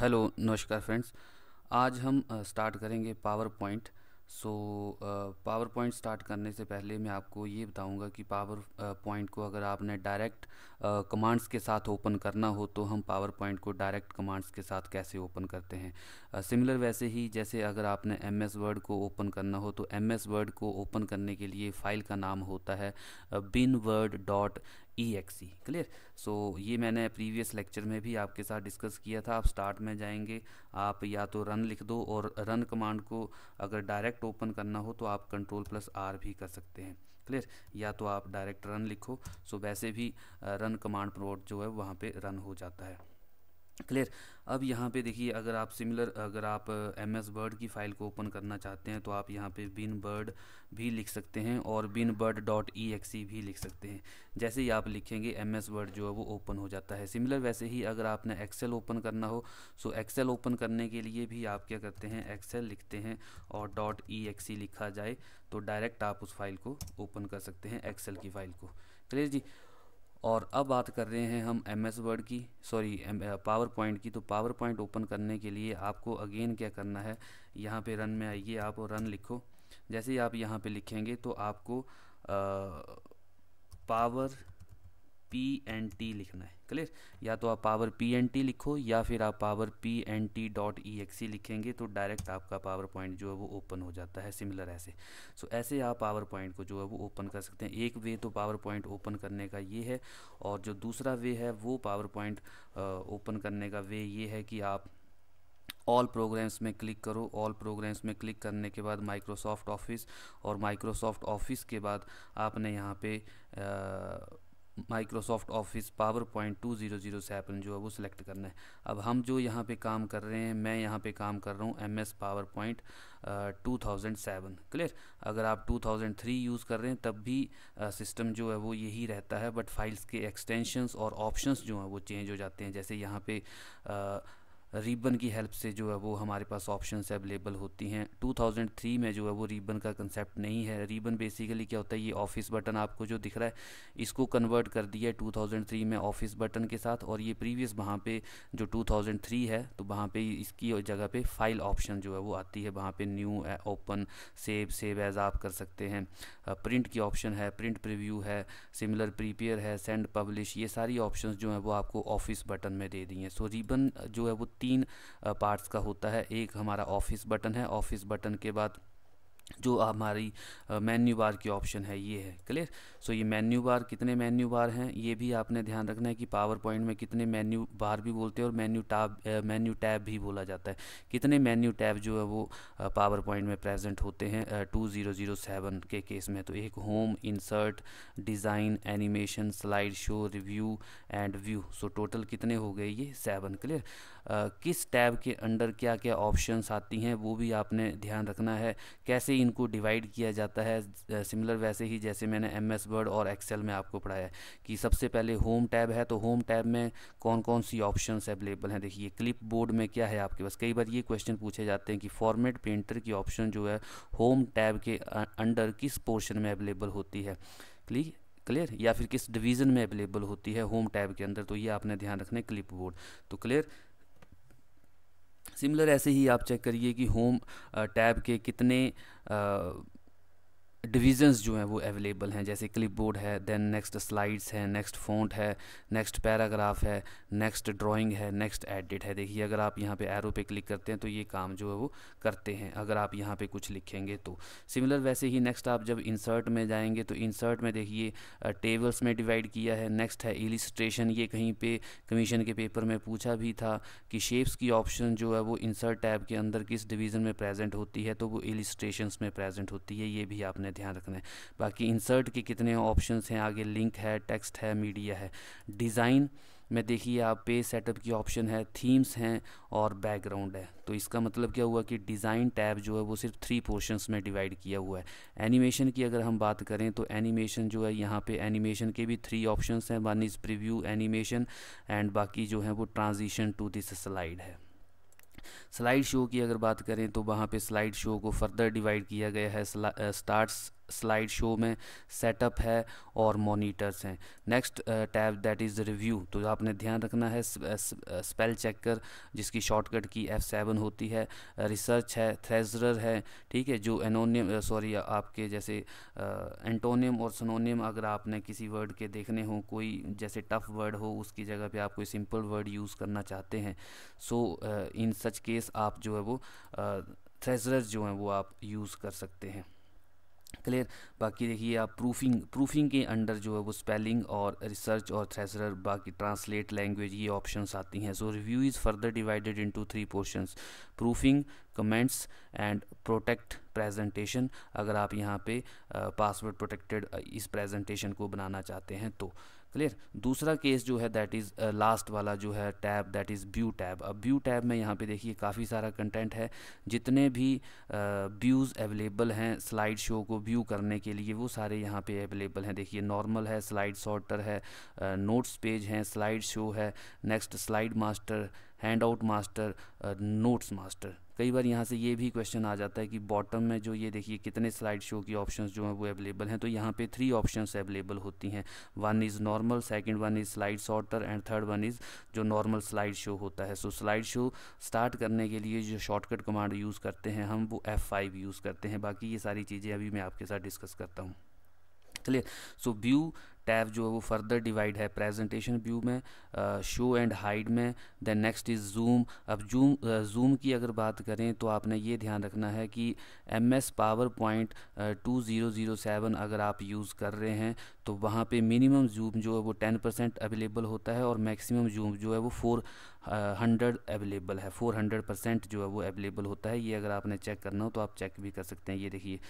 hello नमस्कार friends आज हम स्टार्ट करेंगे PowerPoint so PowerPoint start करने से पहले मैं आपको ये बताऊंगा कि पावर पॉइंट को अगर आपने डायरेक्ट कमांड्स के साथ ओपन करना हो तो हम पावर पॉइंट को डायरेक्ट कमांड्स के साथ कैसे ओपन करते हैं सिमिलर uh, वैसे ही जैसे अगर आपने एम एस वर्ड को ओपन करना हो तो एम एस वर्ड को ओपन करने के लिए फ़ाइल का नाम होता है winword dot e x e clear so ये मैंने प्रीवियस लेक्चर में भी आपके साथ डिस्कस किया था आप स्टार्ट में जाएंगे आप या तो रन लिख दो और रन कमांड को अगर डायरेक्ट ओपन करना हो तो आप कंट्रोल प्लस आर भी कर सकते हैं क्लियर या तो आप डायरेक्ट रन लिखो सो वैसे भी रन कमांड प्रोट जो है वहाँ पे रन हो जाता है क्लियर अब यहाँ पे देखिए अगर आप सिमिलर अगर आप एम एस वर्ड की फ़ाइल को ओपन करना चाहते हैं तो आप यहाँ पे बिन बर्ड भी लिख सकते हैं और winword dot e x भी लिख सकते हैं जैसे ही आप लिखेंगे एम एस वर्ड जो है वो ओपन हो जाता है सिमिलर वैसे ही अगर आपने एक्सेल ओपन करना हो सो एक्सेल ओपन करने के लिए भी आप क्या करते हैं एक्सेल लिखते हैं और डॉट ई एक्स लिखा जाए तो डायरेक्ट आप उस फाइल को ओपन कर सकते हैं एक्सेल की फ़ाइल को क्लियर जी और अब बात कर रहे हैं हम एम एस वर्ड की सॉरी पावर पॉइंट की तो पावर पॉइंट ओपन करने के लिए आपको अगेन क्या करना है यहाँ पे रन में आइए आप रन लिखो जैसे ही आप यहाँ पे लिखेंगे तो आपको power uh, P N T लिखना है क्लियर या तो आप पावर पी एन टी लिखो या फिर आप power P N T dot e x e लिखेंगे तो डायरेक्ट आपका पावर पॉइंट जो है वो ओपन हो जाता है सिमिलर ऐसे सो so, ऐसे आप पावर पॉइंट को जो है वो ओपन कर सकते हैं एक वे तो पावर पॉइंट ओपन करने का ये है और जो दूसरा वे है वो पावर पॉइंट ओपन करने का वे ये है कि आप ऑल प्रोग्राम्स में क्लिक करो ऑल प्रोग्राम्स में क्लिक करने के बाद माइक्रोसॉफ्ट ऑफिस और माइक्रोसॉफ्ट ऑफिस के बाद आपने यहाँ पे ah, Microsoft Office PowerPoint two zero zero seven जो है वो सिलेक्ट करना है अब हम जो यहाँ पे काम कर रहे हैं मैं यहाँ पे काम कर रहा हूँ M S PowerPoint two thousand seven clear अगर आप टू थाउजेंड थ्री यूज़ कर रहे हैं तब भी सिस्टम uh, जो है वो यही रहता है बट फाइल्स के एक्सटेंशंस और ऑप्शंस जो हैं वो चेंज हो जाते हैं जैसे यहाँ पे uh, रिबन की हेल्प से जो है वो हमारे पास ऑप्शंस अवेलेबल होती हैं 2003 में जो है वो रिबन का कंसेप्ट नहीं है रिबन बेसिकली क्या होता है ये ऑफिस बटन आपको जो दिख रहा है इसको कन्वर्ट कर दिया 2003 में ऑफिस बटन के साथ और ये प्रीवियस वहाँ पे जो 2003 है तो वहाँ पे इसकी जगह पे फाइल ऑप्शन जो है वो आती है वहाँ पर new open save save as आप कर सकते हैं प्रिंट की ऑप्शन है प्रिंट प्रिव्यू है सिमिलर प्रीपेयर है सेंड पब्लिश ये सारी ऑप्शन जो है वो आपको ऑफिस बटन में दे दी हैं सो रिबन जो है वो तीन पार्ट्स का होता है एक हमारा ऑफिस बटन है ऑफिस बटन के बाद जो हमारी मेन्यू बार की ऑप्शन है ये है क्लियर सो ये मेन्यू बार कितने मेन्यू बार हैं ये भी आपने ध्यान रखना है कि पावर पॉइंट में कितने मेन्यू बार भी बोलते हैं और मेन्यू टैब मेन्यू टैब भी बोला जाता है कितने मेन्यू टैब जो है वो पावर पॉइंट में प्रेजेंट होते हैं टू ज़ीरो ज़ीरो सेवन के केस में तो एक home insert design animation slide show review and view so total कितने हो गए ये सेवन क्लियर किस टैब के अंडर क्या क्या ऑप्शंस आती हैं वो भी आपने ध्यान रखना है कैसे इनको डिवाइड किया जाता है सिमिलर वैसे ही जैसे मैंने एम एस वर्ड और एक्सेल में आपको पढ़ाया कि सबसे पहले होम टैब है तो होम टैब में कौन कौन सी ऑप्शन अवेलेबल हैं देखिए क्लिप बोर्ड में क्या है आपके पास कई बार ये क्वेश्चन पूछे जाते हैं कि फॉर्मेट पेंटर की ऑप्शन जो है होम टैब के अंडर किस पोर्शन में अवेलेबल होती है क्लिक क्लियर या फिर किस डिवीज़न में अवेलेबल होती है होम टैब के अंदर तो ये आपने ध्यान रखना है क्लिप बोर्ड तो क्लियर सिमिलर ऐसे ही आप चेक करिए कि होम टैब के कितने डिविज़न्स जो हैं वो अवेलेबल हैं जैसे क्लिप बोर्ड है देन नेक्स्ट स्लाइड्स हैं नेक्स्ट फ़ॉन्ट है नेक्स्ट पैराग्राफ है नेक्स्ट ड्राइंग है नेक्स्ट एडिट है देखिए अगर आप यहाँ पे एरो पे क्लिक करते हैं तो ये काम जो है वो करते हैं अगर आप यहाँ पे कुछ लिखेंगे तो सिमिलर वैसे ही नेक्स्ट आप जब इंसर्ट में जाएंगे तो इंसर्ट में देखिए टेबल्स में डिवाइड किया है नेक्स्ट है इलिस्ट्रेशन ये कहीं पर कमीशन के पेपर में पूछा भी था कि शेप्स की ऑप्शन जो है वो इंसर्ट टैब के अंदर किस डिवीज़न में प्रेजेंट होती है तो वो इलिस्ट्रेशन में प्रेजेंट होती है ये भी आपने ध्यान रखना है बाकी इंसर्ट के कितने ऑप्शन हैं आगे लिंक है टेक्स्ट है मीडिया है डिज़ाइन में देखिए आप पे सेटअप की ऑप्शन है थीम्स हैं और बैकग्राउंड है तो इसका मतलब क्या हुआ कि डिज़ाइन टैब जो है वो सिर्फ थ्री पोर्शंस में डिवाइड किया हुआ है एनिमेशन की अगर हम बात करें तो एनिमेशन जो है यहाँ पे एनिमेशन के भी थ्री ऑप्शंस हैं one is preview animation and बाकी जो है वो ट्रांजिशन टू दिस स्लाइड है स्लाइड शो की अगर बात करें तो वहाँ पे स्लाइड शो को फर्दर डिवाइड किया गया है स्टार्ट्स स्लाइड शो में सेटअप है और मोनीटर्स हैं next tab that is review तो आपने ध्यान रखना है स्पेल चेकर uh, uh, जिसकी शॉर्टकट की एफ़ सेवन होती है रिसर्च uh, है थ्रेजरर है ठीक है जो एनोनियम सॉरी आपके जैसे एंटोनियम और सनोनियम अगर आपने किसी वर्ड के देखने हों कोई जैसे टफ़ वर्ड हो उसकी जगह पे आप कोई सिंपल वर्ड यूज़ करना चाहते हैं सो इन सच केस आप जो है वो थ्रेजरर जो हैं वो आप यूज़ कर सकते हैं क्लियर बाकी देखिए आप प्रूफिंग प्रूफिंग के अंडर जो है वो स्पेलिंग और रिसर्च और थ्रेसरर बाकी ट्रांसलेट लैंग्वेज ये ऑप्शंस आती हैं so review is further divided into three portions proofing comments and protect presentation अगर आप यहाँ पे पासवर्ड प्रोटेक्टेड इस प्रेजेंटेशन को बनाना चाहते हैं तो क्लियर दूसरा केस जो है दैट इज़ लास्ट वाला जो है tab that is view tab अब व्यू टैब में यहाँ पे देखिए काफ़ी सारा कंटेंट है जितने भी व्यूज़ uh, अवेलेबल हैं स्लाइड शो को व्यू करने के लिए वो सारे यहाँ पे अवेलेबल हैं देखिए नॉर्मल है स्लाइड सॉर्टर है नोट्स uh, पेज हैं स्लाइड शो है next slide master handout master notes master कई बार यहाँ से ये भी क्वेश्चन आ जाता है कि बॉटम में जो ये देखिए कितने स्लाइड शो की ऑप्शंस जो हैं वो अवेलेबल हैं तो यहाँ पे थ्री ऑप्शंस अवेलेबल होती हैं one is normal second one is slide sorter and third one is जो नॉर्मल स्लाइड शो होता है सो स्लाइड शो स्टार्ट करने के लिए जो शॉर्टकट कमांड यूज़ करते हैं हम वो एफ़ यूज़ करते हैं बाकी ये सारी चीज़ें अभी मैं आपके साथ डिस्कस करता हूँ क्लियर सो व्यू टैब जो है वो फर्दर डिवाइड है प्रेजेंटेशन व्यू में शो एंड हाइड में देन नेक्स्ट इज़ जूम अब जूम जूम की अगर बात करें तो आपने ये ध्यान रखना है कि M S PowerPoint two zero zero seven अगर आप यूज़ कर रहे हैं तो वहाँ पे मिनिमम जूम जो है वो टेन परसेंट अवेलेबल होता है और मैक्सिमम जूम जो है वो फोर हंड्रेड अवेलेबल है फोर हंड्रेड परसेंट जो है वो अवेलेबल होता है ये अगर आपने चेक करना हो तो आप चेक भी कर सकते हैं ये देखिए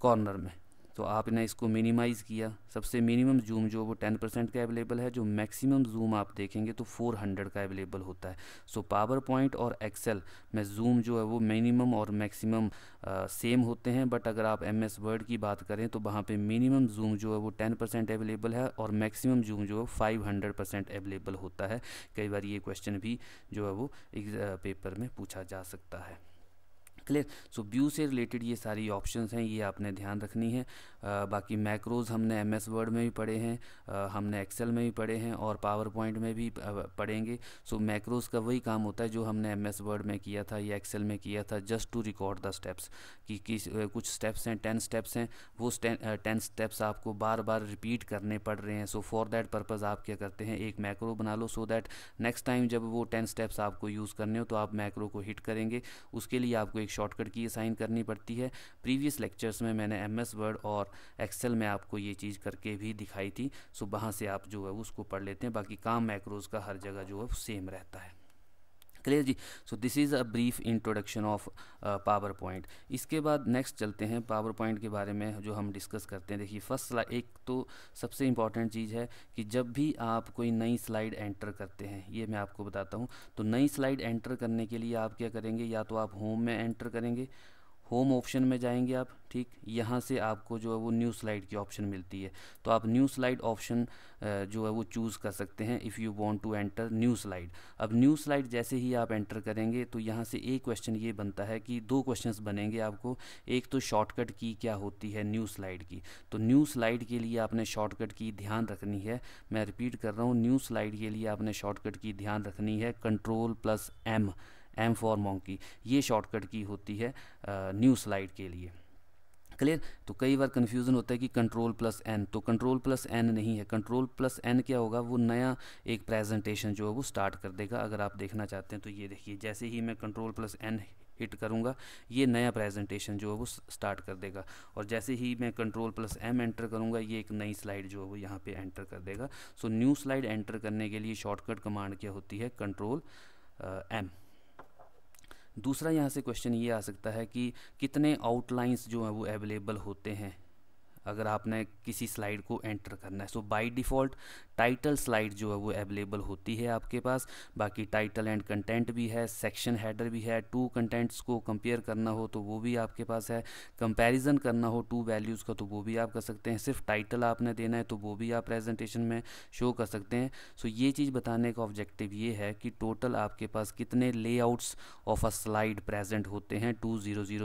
कॉर्नर में तो आपने इसको मिनिमाइज़ किया सबसे मिनिमम जूम जो वो 10 परसेंट का अवेलेबल है जो मैक्सिमम जूम आप देखेंगे तो 400 का अवेलेबल होता है सो पावर पॉइंट और एक्सेल में जूम जो है वो मिनिमम और मैक्सिमम सेम होते हैं बट अगर आप एम एस वर्ड की बात करें तो वहाँ पे मिनिमम जूम जो है वो 10 परसेंट अवेलेबल है और मैक्सिमम जूम जो है फाइव हंड्रेड परसेंट अवेलेबल होता है कई बार ये क्वेश्चन भी जो है वो पेपर में पूछा जा सकता है क्लियर सो व्यू से रिलेटेड ये सारी ऑप्शंस हैं ये आपने ध्यान रखनी है आ, बाकी मैक्रोज हमने एम एस वर्ड में भी पढ़े हैं आ, हमने एक्सेल में भी पढ़े हैं और पावर पॉइंट में भी पढ़ेंगे सो मैक्रोज का वही काम होता है जो हमने एम एस वर्ड में किया था या एक्सेल में किया था just to record the steps कि किस कुछ स्टेप्स हैं टेन स्टेप्स हैं वो टेन स्टेप्स आपको बार बार रिपीट करने पड़ रहे हैं सो फॉर दैट पर्पज़ आप क्या करते हैं एक मैक्रो बना लो सो दैट नेक्स्ट टाइम जब वो टेन स्टेप्स आपको यूज़ करने हो तो आप मैक्रो को हिट करेंगे उसके लिए आपको एक शॉर्टकट की असाइन करनी पड़ती है प्रीवियस लेक्चर्स में मैंने एम एस वर्ड और एक्सेल में आपको ये चीज़ करके भी दिखाई थी सो वहाँ से आप जो है उसको पढ़ लेते हैं बाकी काम मैक्रोज़ का हर जगह जो है सेम रहता है क्लियर जी so this is a brief introduction of PowerPoint इसके बाद नेक्स्ट चलते हैं पावर पॉइंट के बारे में जो हम डिस्कस करते हैं देखिए फर्स्ट स्लाइड एक तो सबसे इंपॉर्टेंट चीज़ है कि जब भी आप कोई नई स्लाइड एंटर करते हैं ये मैं आपको बताता हूँ तो नई स्लाइड एंटर करने के लिए आप क्या करेंगे या तो आप होम में एंटर करेंगे होम ऑप्शन में जाएंगे आप ठीक यहाँ से आपको जो है वो न्यू स्लाइड की ऑप्शन मिलती है तो आप न्यू स्लाइड ऑप्शन जो है वो चूज़ कर सकते हैं if you want to enter new slide अब न्यू स्लाइड जैसे ही आप एंटर करेंगे तो यहाँ से एक क्वेश्चन ये बनता है कि दो क्वेश्चंस बनेंगे आपको एक तो शॉर्टकट की क्या होती है न्यू स्लाइड की तो न्यू स्लाइड के लिए आपने शॉर्टकट की ध्यान रखनी है मैं रिपीट कर रहा हूँ न्यू स्लाइड के लिए आपने शॉर्टकट की ध्यान रखनी है control plus M M for monkey ये शॉर्टकट की होती है न्यू स्लाइड के लिए क्लियर तो कई बार कन्फ्यूज़न होता है कि कंट्रोल प्लस एन तो कंट्रोल प्लस एन नहीं है कंट्रोल प्लस एन क्या होगा वो नया एक प्रेजेंटेशन जो है वो स्टार्ट कर देगा अगर आप देखना चाहते हैं तो ये देखिए जैसे ही मैं कंट्रोल प्लस एन हिट करूँगा ये नया प्रेजेंटेशन जो है वो स्टार्ट कर देगा और जैसे ही मैं कंट्रोल प्लस एम एंटर करूँगा ये एक नई स्लाइड जो है वो यहाँ पे एंटर कर देगा सो न्यू स्लाइड एंटर करने के लिए शॉर्टकट कमांड क्या होती है कंट्रोल एम uh, दूसरा यहाँ से क्वेश्चन ये आ सकता है कि कितने आउटलाइंस जो हैं वो अवेलेबल होते हैं अगर आपने किसी स्लाइड को एंटर करना है so by default title slide जो है वो अवेलेबल होती है आपके पास बाकी टाइटल एंड कंटेंट भी है सेक्शन हेडर भी है टू कंटेंट्स को कंपेयर करना हो तो वो भी आपके पास है कंपैरिजन करना हो टू वैल्यूज़ का तो वो भी आप कर सकते हैं सिर्फ टाइटल आपने देना है तो वो भी आप प्रेजेंटेशन में शो कर सकते हैं सो so, ये चीज़ बताने का ऑब्जेक्टिव ये है कि टोटल आपके पास कितने layouts of a slide present होते हैं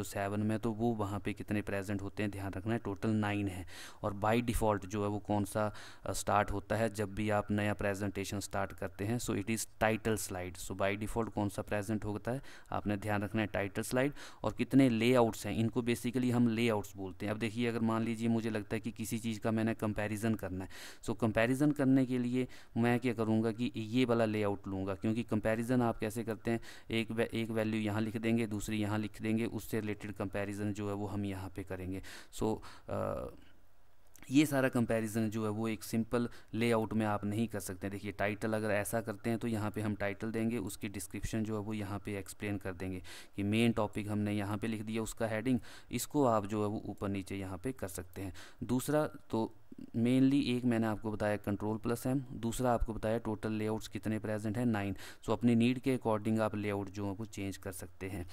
सेवन में तो वो वहाँ पे कितने प्रेजेंट होते हैं ध्यान रखना है टोटल नाइन है और बाई डिफ़ॉल्ट जो है वो कौन सा स्टार्ट होता है जब भी आप नया प्रेजेंटेशन स्टार्ट करते हैं so it is title slide so by default कौन सा प्रेजेंट होता है आपने ध्यान रखना है टाइटल स्लाइड और कितने लेआउट्स हैं इनको बेसिकली हम लेआउट्स बोलते हैं अब देखिए अगर मान लीजिए मुझे लगता है कि किसी चीज़ का मैंने कंपेरिजन करना है सो so, कंपेरिजन करने के लिए मैं क्या करूँगा कि ये वाला ले आउट क्योंकि कंपेरिजन आप कैसे करते हैं एक एक वैल्यू यहाँ लिख देंगे दूसरी यहाँ लिख देंगे उससे रिलेटेड कंपेरिजन जो है वो हम यहाँ पे करेंगे सो so, ये सारा कंपैरिजन जो है वो एक सिंपल लेआउट में आप नहीं कर सकते देखिए टाइटल अगर ऐसा करते हैं तो यहाँ पे हम टाइटल देंगे उसकी डिस्क्रिप्शन जो है वो यहाँ पे एक्सप्लेन कर देंगे कि मेन टॉपिक हमने यहाँ पे लिख दिया उसका हेडिंग इसको आप जो है वो ऊपर नीचे यहाँ पे कर सकते हैं दूसरा तो मेनली एक मैंने आपको बताया कंट्रोल प्लस एम दूसरा आपको बताया टोटल लेआउट्स कितने प्रेजेंट हैं नाइन सो अपनी नीड के अकॉर्डिंग आप लेआउट जो है वो चेंज कर सकते हैं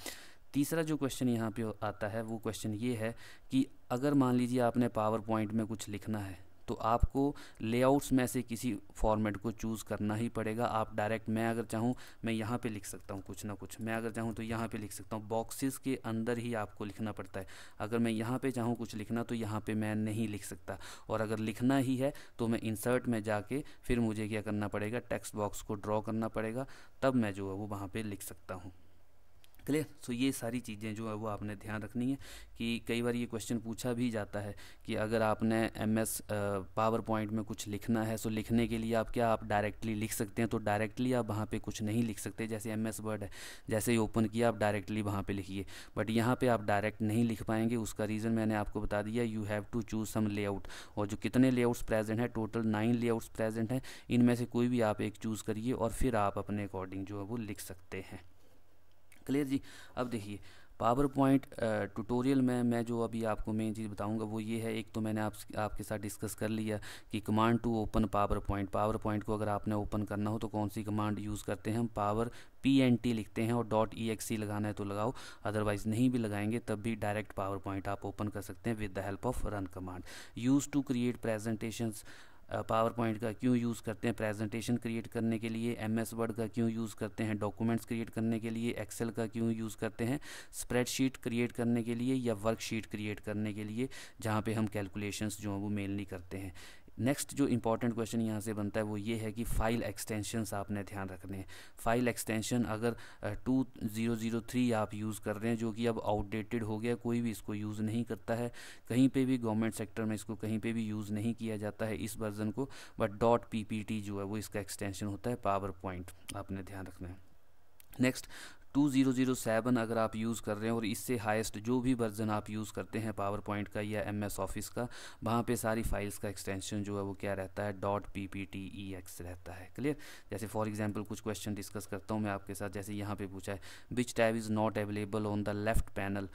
तीसरा जो क्वेश्चन यहाँ पे आता है वो क्वेश्चन ये है कि अगर मान लीजिए आपने पावर पॉइंट में कुछ लिखना है तो आपको लेआउट्स में से किसी फॉर्मेट को चूज़ करना ही पड़ेगा आप डायरेक्ट मैं अगर चाहूँ मैं यहाँ पे लिख सकता हूँ कुछ ना कुछ मैं अगर चाहूँ तो यहाँ पे लिख सकता हूँ बॉक्सेस के अंदर ही आपको लिखना पड़ता है अगर मैं यहाँ पे चाहूँ कुछ लिखना तो यहाँ पे मैं नहीं लिख सकता और अगर लिखना ही है तो मैं इंसर्ट में जाके फिर मुझे क्या करना पड़ेगा टेक्स्ट बॉक्स को ड्रॉ करना पड़ेगा तब मैं जो है वो वहाँ पर लिख सकता हूँ क्लियर सो ये सारी चीज़ें जो है वो आपने ध्यान रखनी है कि कई बार ये क्वेश्चन पूछा भी जाता है कि अगर आपने एम एस पावर पॉइंट में कुछ लिखना है सो लिखने के लिए आप क्या आप डायरेक्टली लिख सकते हैं तो डायरेक्टली आप वहाँ पर कुछ नहीं लिख सकते जैसे एम एस वर्ड है जैसे ही ओपन किया आप डायरेक्टली वहाँ पर लिखिए बट यहाँ पर आप डायरेक्ट नहीं लिख पाएंगे उसका रीज़न मैंने आपको बता दिया you have to choose some layout और जो कितने लेआउट्स प्रेजेंट हैं टोटल नाइन लेआउट्स प्रेजेंट हैं इनमें से कोई भी आप एक चूज़ करिए और फिर आप अपने अकॉर्डिंग जो है वो लिख सकते हैं क्लियर जी अब देखिए पावर पॉइंट ट्यूटोरियल में मैं जो अभी आपको मेन चीज़ बताऊंगा वो ये है एक तो मैंने आप आपके साथ डिस्कस कर लिया कि command to open PowerPoint PowerPoint को अगर आपने ओपन करना हो तो कौन सी कमांड यूज़ करते हैं हम पावर पी एन टी लिखते हैं और डॉट ई एक्स सी लगाना है तो लगाओ अदरवाइज़ नहीं भी लगाएंगे तब भी डायरेक्ट पावर पॉइंट आप ओपन कर सकते हैं with the help of run command use to create presentations PowerPoint का क्यों यूज़ करते हैं प्रेजेंटेशन क्रिएट करने के लिए एम एस वर्ड का क्यों यूज़ करते हैं डॉक्यूमेंट्स क्रिएट करने के लिए एक्सेल का क्यों यूज़ करते हैं स्प्रेडशीट क्रिएट करने के लिए या वर्कशीट क्रिएट करने के लिए जहाँ पे हम कैलकुलेशंस जो हैं वो मेल नहीं करते हैं नेक्स्ट जो इंपॉर्टेंट क्वेश्चन यहाँ से बनता है वो ये है कि फ़ाइल एक्सटेंशंस आपने ध्यान रखने हैं फ़ाइल एक्सटेंशन अगर टू ज़ीरो ज़ीरो थ्री आप यूज़ कर रहे हैं जो कि अब आउटडेटेड हो गया कोई भी इसको यूज़ नहीं करता है कहीं पे भी गवर्नमेंट सेक्टर में इसको कहीं पे भी यूज़ नहीं किया जाता है इस वर्जन को बट डॉट पी जो है वो इसका एक्सटेंशन होता है पावर पॉइंट आपने ध्यान रखना है नेक्स्ट 2007 अगर आप यूज़ कर रहे हैं और इससे हाईएस्ट जो भी वर्जन आप यूज़ करते हैं पावर पॉइंट का या एम एस ऑफिस का वहाँ पे सारी फाइल्स का एक्सटेंशन जो है वो क्या रहता है dot P P T E X रहता है क्लियर जैसे फॉर एग्जांपल कुछ क्वेश्चन डिस्कस करता हूँ मैं आपके साथ जैसे यहाँ पे पूछा है which tab is not available on the left panel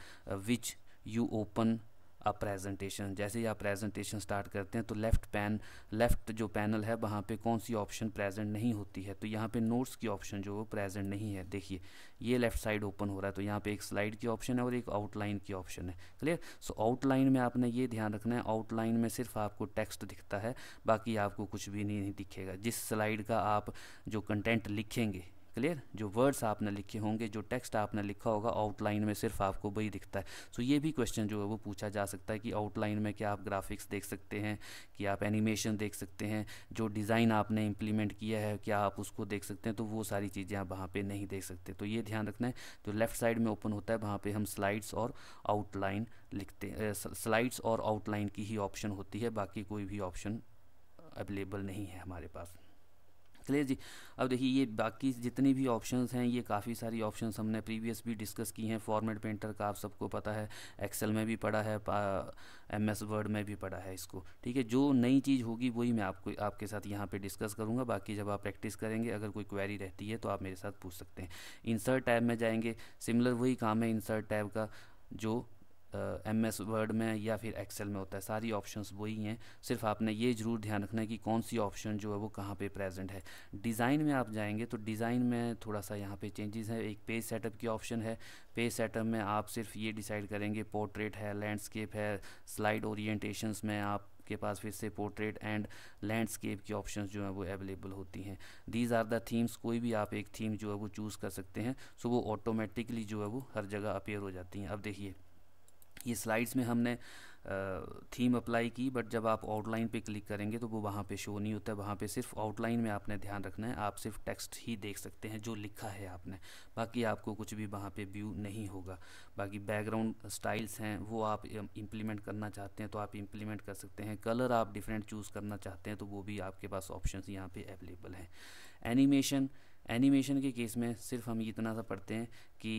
which you open a presentation जैसे ही आप प्रेजेंटेशन स्टार्ट करते हैं तो लेफ़्ट पैन लेफ़्ट जो पैनल है वहाँ पे कौन सी ऑप्शन प्रेजेंट नहीं होती है तो यहाँ पे नोट्स की ऑप्शन जो वो प्रेजेंट नहीं है देखिए ये लेफ़्ट साइड ओपन हो रहा है तो यहाँ पे एक स्लाइड की ऑप्शन है और एक आउटलाइन की ऑप्शन है क्लियर सो आउटलाइन में आपने ये ध्यान रखना है आउटलाइन में सिर्फ आपको टेक्स्ट दिखता है बाकी आपको कुछ भी नहीं दिखेगा जिस स्लाइड का आप जो कंटेंट लिखेंगे क्लियर जो वर्ड्स आपने लिखे होंगे जो टेक्स्ट आपने लिखा होगा आउटलाइन में सिर्फ आपको वही दिखता है सो so ये भी क्वेश्चन जो है वो पूछा जा सकता है कि आउटलाइन में क्या आप ग्राफिक्स देख सकते हैं कि आप एनिमेशन देख सकते हैं जो डिज़ाइन आपने इम्प्लीमेंट किया है क्या आप उसको देख सकते हैं तो वो सारी चीज़ें आप वहाँ पर नहीं देख सकते तो ये ध्यान रखना है जो लेफ्ट साइड में ओपन होता है वहाँ पर हम स्लाइड्स और आउटलाइन लिखते हैं स्लाइड्स और आउटलाइन की ही ऑप्शन होती है बाकी कोई भी ऑप्शन अवेलेबल नहीं है हमारे पास क्लियर जी अब देखिए ये बाकी जितनी भी ऑप्शंस हैं ये काफ़ी सारी ऑप्शंस हमने प्रीवियस भी डिस्कस की हैं फॉर्मेट पेंटर का आप सबको पता है एक्सेल में भी पढ़ा है एम एस वर्ड में भी पढ़ा है इसको ठीक है जो नई चीज़ होगी वही मैं आपको आपके साथ यहाँ पर डिस्कस करूँगा बाकी जब आप प्रैक्टिस करेंगे अगर कोई क्वेरी रहती है तो आप मेरे साथ पूछ सकते हैं इंसर्ट टैब में जाएंगे सिमिलर वही काम है इंसर्ट टैब का जो एम एस वर्ड में या फिर एक्सेल में होता है सारी ऑप्शंस वही हैं सिर्फ आपने ये ज़रूर ध्यान रखना है कि कौन सी ऑप्शन जो है वो कहाँ पे प्रेजेंट है डिज़ाइन में आप जाएंगे तो डिज़ाइन में थोड़ा सा यहाँ पे चेंजेस है एक पेज सेटअप की ऑप्शन है पेज सेटअप में आप सिर्फ ये डिसाइड करेंगे पोर्ट्रेट है लैंडस्केप है स्लाइड ओरिएटेशन में आप आपके पास फिर से पोर्ट्रेट एंड लैंडस्केप की ऑप्शंस जो हैं वो अवेलेबल होती हैं दीज आर द थीम्स कोई भी आप एक थीम जो है वो चूज़ कर सकते हैं सो वो ऑटोमेटिकली जो है वो हर जगह अपेयर हो जाती हैं अब देखिए ये स्लाइड्स में हमने थीम अप्लाई की बट जब आप आउटलाइन पे क्लिक करेंगे तो वो वहाँ पे शो नहीं होता है वहाँ पे सिर्फ आउटलाइन में आपने ध्यान रखना है आप सिर्फ टेक्स्ट ही देख सकते हैं जो लिखा है आपने बाकी आपको कुछ भी वहाँ पे व्यू नहीं होगा बाकी बैकग्राउंड स्टाइल्स हैं वो आप इम्प्लीमेंट करना चाहते हैं तो आप इम्प्लीमेंट कर सकते हैं कलर आप डिफरेंट चूज़ करना चाहते हैं तो वो भी आपके पास ऑप्शन यहाँ पर अवेलेबल हैं एनिमेशन एनिमेशन के केस में सिर्फ हम इतना सा पढ़ते हैं कि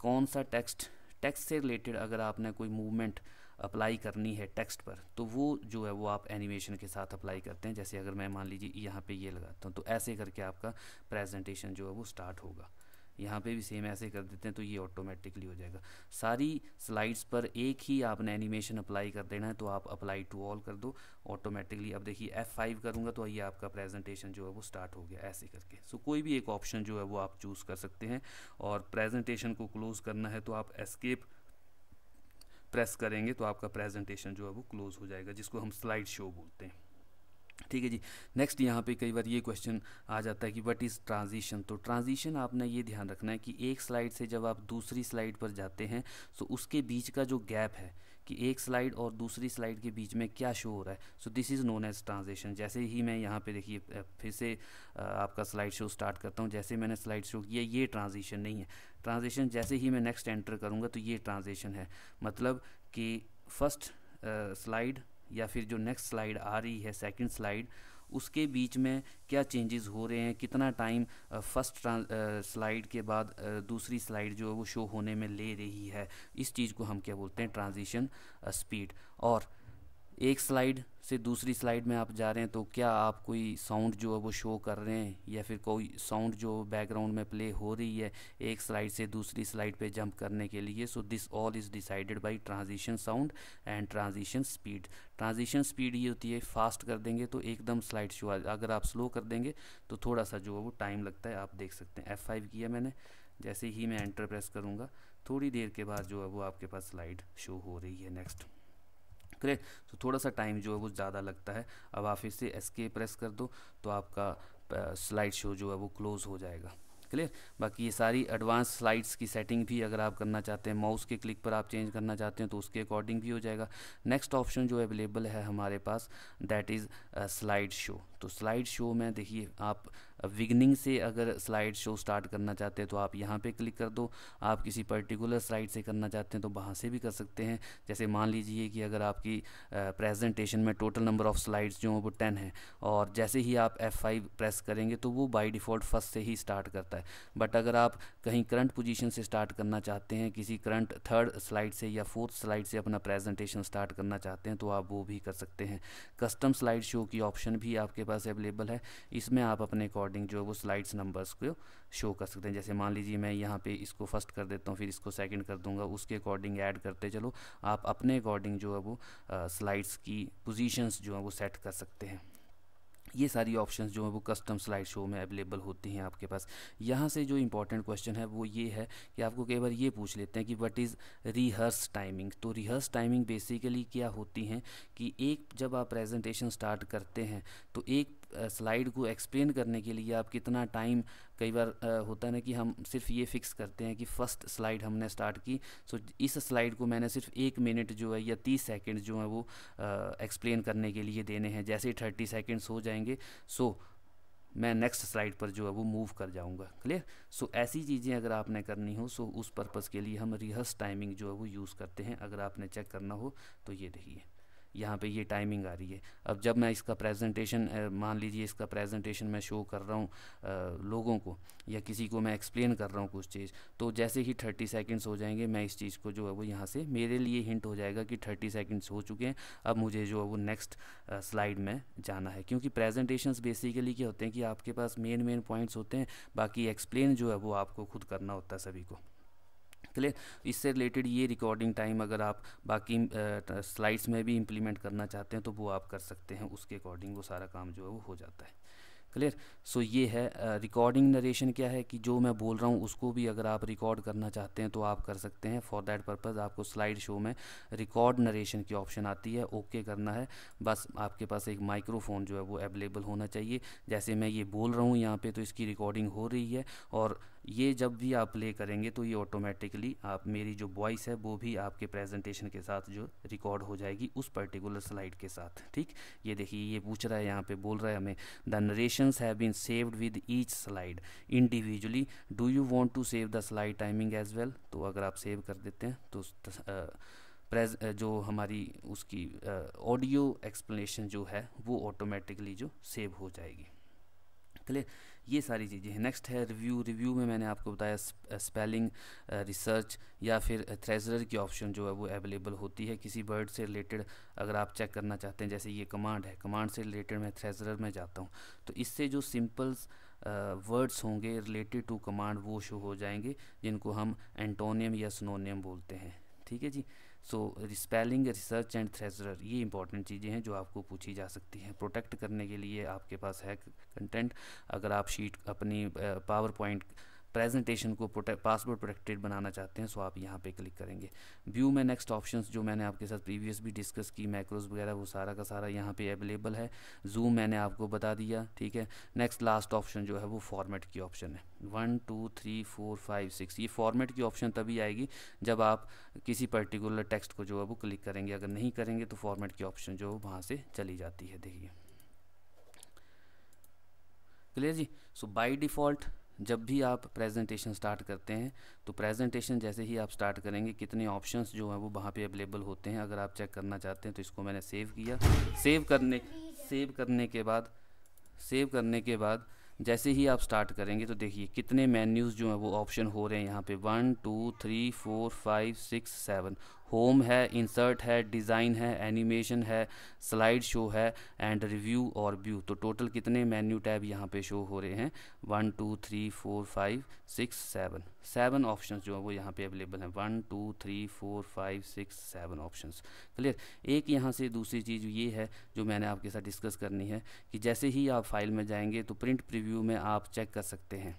कौन सा टेक्स्ट टेक्स्ट से रिलेटेड अगर आपने कोई मूवमेंट अप्लाई करनी है टेक्स्ट पर तो वो जो है वो आप एनिमेशन के साथ अप्लाई करते हैं जैसे अगर मैं मान लीजिए यहाँ पे ये लगाता हूँ तो ऐसे करके आपका प्रेजेंटेशन जो है वो स्टार्ट होगा यहाँ पे भी सेम ऐसे कर देते हैं तो ये ऑटोमेटिकली हो जाएगा सारी स्लाइड्स पर एक ही आपने एनिमेशन अप्लाई कर देना है तो आप अप्लाई टू ऑल कर दो ऑटोमेटिकली अब देखिए एफ़ फाइव करूँगा तो ये आपका प्रेजेंटेशन जो है वो स्टार्ट हो गया ऐसे करके सो so, कोई भी एक ऑप्शन जो है वो आप चूज़ कर सकते हैं और प्रेजेंटेशन को क्लोज़ करना है तो आप एस्केप प्रेस करेंगे तो आपका प्रेजेंटेशन जो है वो क्लोज़ हो जाएगा जिसको हम स्लाइड शो बोलते हैं ठीक है जी नेक्स्ट यहाँ पे कई बार ये क्वेश्चन आ जाता है कि व्हाट इज़ ट्रांजिशन तो ट्रांजिशन आपने ये ध्यान रखना है कि एक स्लाइड से जब आप दूसरी स्लाइड पर जाते हैं तो उसके बीच का जो गैप है कि एक स्लाइड और दूसरी स्लाइड के बीच में क्या शो हो रहा है so this is known as transition जैसे ही मैं यहाँ पे देखिए फिर से आपका स्लाइड शो स्टार्ट करता हूँ जैसे मैंने स्लाइड शो किया ये ट्रांजिशन नहीं है ट्रांजिशन जैसे ही मैं नेक्स्ट एंटर करूँगा तो ये ट्रांजिशन है मतलब कि फर्स्ट स्लाइड या फिर जो नेक्स्ट स्लाइड आ रही है सेकंड स्लाइड उसके बीच में क्या चेंजेस हो रहे हैं कितना टाइम फर्स्ट स्लाइड के बाद दूसरी स्लाइड जो है वो शो होने में ले रही है इस चीज़ को हम क्या बोलते हैं ट्रांजिशन स्पीड और एक स्लाइड से दूसरी स्लाइड में आप जा रहे हैं तो क्या आप कोई साउंड जो है वो शो कर रहे हैं या फिर कोई साउंड जो बैकग्राउंड में प्ले हो रही है एक स्लाइड से दूसरी स्लाइड पे जंप करने के लिए so this all is decided by transition sound and transition speed transition speed ये होती है फास्ट कर देंगे तो एकदम स्लाइड शो अगर आप स्लो कर देंगे तो थोड़ा सा जो है वो टाइम लगता है आप देख सकते हैं एफ़ फाइव किया मैंने जैसे ही मैं एंटर प्रेस करूँगा थोड़ी देर के बाद जो है वो आपके पास स्लाइड शो हो रही है नेक्स्ट करें तो थोड़ा सा टाइम जो है वो ज़्यादा लगता है अब आप इसे एस्के प्रेस कर दो तो आपका स्लाइड शो जो है वो क्लोज़ हो जाएगा क्लियर बाकी ये सारी एडवांस स्लाइड्स की सेटिंग भी अगर आप करना चाहते हैं माउस के क्लिक पर आप चेंज करना चाहते हैं तो उसके अकॉर्डिंग भी हो जाएगा नेक्स्ट ऑप्शन जो अवेलेबल है हमारे पास दैट इज़ स्लाइड शो तो स्लाइड शो में देखिए आप बिगनिंग से अगर स्लाइड शो स्टार्ट करना चाहते हैं तो आप यहाँ पे क्लिक कर दो आप किसी पर्टिकुलर स्लाइड से करना चाहते हैं तो वहाँ से भी कर सकते हैं जैसे मान लीजिए कि अगर आपकी प्रेजेंटेशन में टोटल नंबर ऑफ़ स्लाइड्स जो हैं वो टेन हैं और जैसे ही आप F5 प्रेस करेंगे तो वो बाई डिफ़ॉल्ट फर्स्ट से ही स्टार्ट करता है बट अगर आप कहीं करंट पोजिशन से स्टार्ट करना चाहते हैं किसी करंट थर्ड स्लाइड से या फोर्थ स्लाइड से अपना प्रेजेंटेशन स्टार्ट करना चाहते हैं तो आप वो भी कर सकते हैं कस्टम स्लाइड शो की ऑप्शन भी आपके पास अवेलेबल है इसमें आप अपने अकॉर्डिंग अकॉर्डिंग जो है वो स्लाइड्स नंबर्स को शो कर सकते हैं जैसे मान लीजिए मैं यहाँ पे इसको फर्स्ट कर देता हूँ फिर इसको सेकंड कर दूंगा उसके अकॉर्डिंग ऐड करते चलो आप अपने अकॉर्डिंग जो है वो स्लाइड्स की पोजीशंस जो है वो सेट कर सकते हैं ये सारी ऑप्शंस जो है वो कस्टम स्लाइड शो में अवेलेबल होती हैं आपके पास यहाँ से जो इंपॉर्टेंट क्वेश्चन है वो ये है कि आपको कई बार ये पूछ लेते हैं कि व्हाट इज़ रिहर्स टाइमिंग तो रिहर्स टाइमिंग बेसिकली क्या होती हैं कि एक जब आप प्रेजेंटेशन स्टार्ट करते हैं तो एक स्लाइड को एक्सप्लेन करने के लिए आप कितना टाइम कई बार होता है ना कि हम सिर्फ ये फिक्स करते हैं कि फ़र्स्ट स्लाइड हमने स्टार्ट की सो इस स्लाइड को मैंने सिर्फ एक मिनट जो है या तीस सेकेंड जो है वो एक्सप्लेन करने के लिए देने हैं जैसे ही थर्टी सेकेंड्स हो जाएंगे सो मैं नेक्स्ट स्लाइड पर जो है वो मूव कर जाऊंगा क्लियर सो so, ऐसी चीज़ें अगर आपने करनी हो सो so उस पर्पज़ के लिए हम रिहर्स टाइमिंग जो है वो यूज़ करते हैं अगर आपने चेक करना हो तो ये देखिए यहाँ पे ये टाइमिंग आ रही है अब जब मैं इसका प्रेजेंटेशन मान लीजिए इसका प्रेजेंटेशन मैं शो कर रहा हूँ लोगों को या किसी को मैं एक्सप्लेन कर रहा हूँ कुछ चीज़ तो जैसे ही थर्टी सेकेंड्स हो जाएंगे मैं इस चीज़ को जो है वो यहाँ से मेरे लिए हिंट हो जाएगा कि थर्टी सेकेंड्स हो चुके हैं अब मुझे जो है वो नेक्स्ट स्लाइड में जाना है क्योंकि प्रेजेंटेशन बेसिकली क्या होते हैं कि आपके पास मेन मेन पॉइंट्स होते हैं बाकी एक्सप्लेन जो है वो आपको खुद करना होता है सभी को क्लियर इससे रिलेटेड ये रिकॉर्डिंग टाइम अगर आप बाकी स्लाइड्स में भी इम्प्लीमेंट करना चाहते हैं तो वो आप कर सकते हैं उसके अकॉर्डिंग वो सारा काम जो है वो हो जाता है क्लियर सो so, ये है रिकॉर्डिंग नरेशन क्या है कि जो मैं बोल रहा हूँ उसको भी अगर आप रिकॉर्ड करना चाहते हैं तो आप कर सकते हैं फॉर दैट पर्पज़ आपको स्लाइड शो में रिकॉर्ड नरेशन की ऑप्शन आती है ओके okay करना है बस आपके पास एक माइक्रोफोन जो है वो अवेलेबल होना चाहिए जैसे मैं ये बोल रहा हूँ यहाँ पे तो इसकी रिकॉर्डिंग हो रही है और ये जब भी आप प्ले करेंगे तो ये ऑटोमेटिकली आप मेरी जो वॉइस है वो भी आपके प्रेजेंटेशन के साथ जो रिकॉर्ड हो जाएगी उस पर्टिकुलर स्लाइड के साथ ठीक ये देखिए ये पूछ रहा है यहाँ पे बोल रहा है हमें the narrations have been saved with each slide individually do you want to save the slide timing as well तो अगर आप सेव कर देते हैं तो प्रेज जो हमारी उसकी ऑडियो एक्सप्लेनेशन जो है वो ऑटोमेटिकली जो सेव हो जाएगी क्लियर ये सारी चीज़ें हैं नेक्स्ट है रिव्यू रिव्यू में मैंने आपको बताया स्पेलिंग रिसर्च या फिर थ्रेजरर की ऑप्शन जो है वो अवेलेबल होती है किसी वर्ड से रिलेटेड अगर आप चेक करना चाहते हैं जैसे ये कमांड है कमांड से रिलेटेड मैं थ्रेजर में जाता हूँ तो इससे जो सिंपल्स वर्ड्स uh, होंगे रिलेटेड टू कमांड वो शो हो जाएंगे जिनको हम एंटोनियम या सनोनियम बोलते हैं ठीक है जी so spelling research and thesaurus ये इंपॉर्टेंट चीज़ें हैं जो आपको पूछी जा सकती हैं प्रोटेक्ट करने के लिए आपके पास है कंटेंट अगर आप शीट अपनी पावर पॉइंट प्रेजेंटेशन को पासवर्ड प्रोटेक्टेड बनाना चाहते हैं सो आप यहाँ पे क्लिक करेंगे व्यू में नेक्स्ट ऑप्शंस जो मैंने आपके साथ प्रीवियस भी डिस्कस की मैक्रोस वगैरह वो सारा का सारा यहाँ पे अवेलेबल है जूम मैंने आपको बता दिया ठीक है नेक्स्ट लास्ट ऑप्शन जो है वो फॉर्मेट की ऑप्शन है one two three four five six ये फॉर्मेट की ऑप्शन तभी आएगी जब आप किसी पर्टिकुलर टेक्स्ट को जो है वो क्लिक करेंगे अगर नहीं करेंगे तो फॉर्मेट की ऑप्शन जो है वहाँ से चली जाती है देखिए क्लियर जी सो बाई डिफ़ॉल्ट जब भी आप प्रेजेंटेशन स्टार्ट करते हैं तो प्रेजेंटेशन जैसे ही आप स्टार्ट करेंगे कितने ऑप्शंस जो हैं वो वहाँ पे अवेलेबल होते हैं अगर आप चेक करना चाहते हैं तो इसको मैंने सेव किया सेव करने सेव करने के बाद सेव करने के बाद जैसे ही आप स्टार्ट करेंगे तो देखिए कितने मेन्यूज़ जो हैं वो ऑप्शन हो रहे हैं यहाँ पे one two three four five six seven home है इंसर्ट है डिज़ाइन है एनिमेशन है स्लाइड शो है एंड रिव्यू और व्यू तो टोटल कितने मेन्यू टैब यहाँ पे शो हो रहे हैं one two three four five six seven seven option जो है वो यहाँ पे अवेलेबल हैं one two three four five six seven option clear एक यहाँ से दूसरी चीज़ ये है जो मैंने आपके साथ डिस्कस करनी है कि जैसे ही आप फाइल में जाएंगे तो प्रिंट प्रिव्यू में आप चेक कर सकते हैं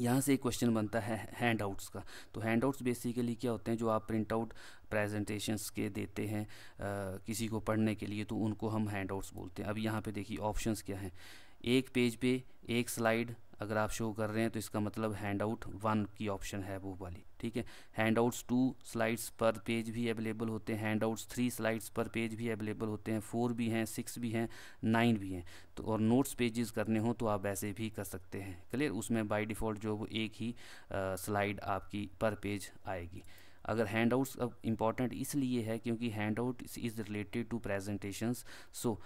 यहाँ से एक क्वेश्चन बनता है हैंड आउट्स का तो हैंड आउट्स बेसिकली क्या होते हैं जो आप प्रिंट आउट प्रेजेंटेशंस के देते हैं आ, किसी को पढ़ने के लिए तो उनको हम हैंड आउट्स बोलते हैं अब यहाँ पे देखिए ऑप्शंस क्या हैं एक पेज पे एक स्लाइड अगर आप शो कर रहे हैं तो इसका मतलब हैंड आउट वन की ऑप्शन है वो वाली ठीक है handouts two slides per page भी अवेलेबल होते हैं handouts three slides per page भी अवेलेबल होते हैं फोर भी हैं सिक्स भी हैं नाइन भी हैं तो और नोट्स पेजेस करने हो तो आप वैसे भी कर सकते हैं क्लियर उसमें बाई डिफ़ॉल्ट जो वो एक ही स्लाइड आपकी पर पेज आएगी अगर हैंड आउट्स अब इम्पॉर्टेंट इसलिए है क्योंकि handout is related to presentations so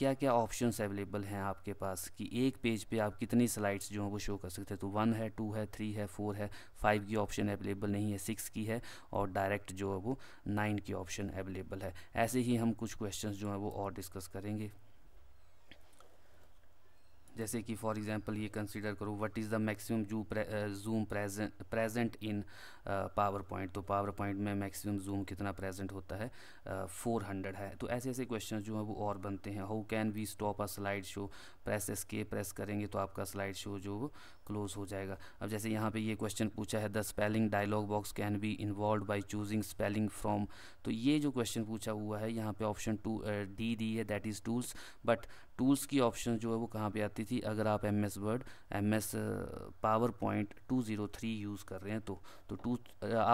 क्या क्या ऑप्शंस अवेलेबल हैं आपके पास कि एक पेज पे आप कितनी स्लाइड्स जो हैं वो शो कर सकते हैं तो वन है टू है थ्री है फोर है फाइव की ऑप्शन अवेलेबल नहीं है सिक्स की है और डायरेक्ट जो है वो नाइन की ऑप्शन अवेलेबल है ऐसे ही हम कुछ क्वेश्चंस जो हैं वो और डिस्कस करेंगे जैसे कि फॉर एग्जांपल ये कंसीडर करो what is the maximum zoo zoom present in PowerPoint तो पावर पॉइंट में मैक्सिमम जूम कितना प्रेजेंट होता है फोर uh, हंड्रेड है तो ऐसे ऐसे क्वेश्चन जो हैं वो और बनते हैं how can we stop a slide show press escape press करेंगे तो आपका स्लाइड शो जो क्लोज हो जाएगा अब जैसे यहाँ पे ये क्वेश्चन पूछा है the spelling dialog box can be involve by choosing spelling from तो ये जो क्वेश्चन पूछा हुआ है यहाँ पे ऑप्शन टू डी दी है that is tools but tools की ऑप्शन जो है वो कहाँ पे आती थी अगर आप M S word M S PowerPoint two zero three use कर रहे हैं तो तो टू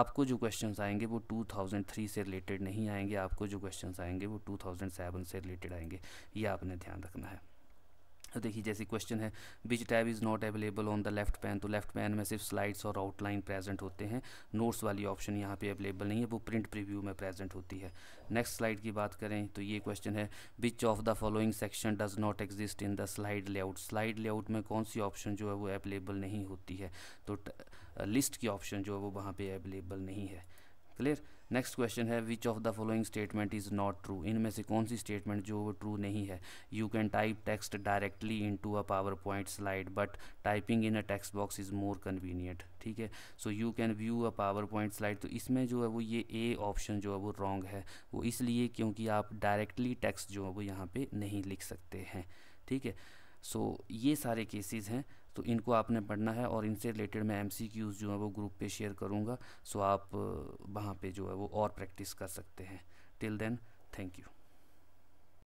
आपको जो क्वेश्चन आएंगे वो टू थाउजेंड थ्री से रिलेटेड नहीं आएंगे आपको जो क्वेश्चन आएंगे वो टू थाउजेंड सेवन से रिलेटेड आएंगे ये आपने ध्यान रखना है तो देखिए जैसे क्वेश्चन है which tab is not available on the left pane तो लेफ्ट पैन में सिर्फ स्लाइड्स और आउटलाइन प्रेजेंट होते हैं नोट्स वाली ऑप्शन यहाँ पे अवेलेबल नहीं है वो प्रिंट प्रीव्यू में प्रेजेंट होती है नेक्स्ट स्लाइड की बात करें तो ये क्वेश्चन है which of the following section does not exist in the slide layout slide layout में कौन सी ऑप्शन जो है वो अवेलेबल नहीं होती है तो लिस्ट की ऑप्शन जो है वो वहाँ पर अवेलेबल नहीं है क्लियर नेक्स्ट क्वेश्चन है which of the following statement is not true इनमें से कौन सी स्टेटमेंट जो वो ट्रू नहीं है you can type text directly in to a PowerPoint slide but typing in a text box is more convenient ठीक है so you can view a PowerPoint slide तो इसमें जो है वो ये ए ऑप्शन जो है वो रॉन्ग है वो इसलिए क्योंकि आप डायरेक्टली टेक्स्ट जो है वो यहाँ पर नहीं लिख सकते हैं ठीक है सो so, ये सारे केसेस हैं तो इनको आपने पढ़ना है और इनसे रिलेटेड मैं एम जो है वो ग्रुप पे शेयर करूँगा सो आप वहाँ पे जो है वो और प्रैक्टिस कर सकते हैं टिल देन थैंक यू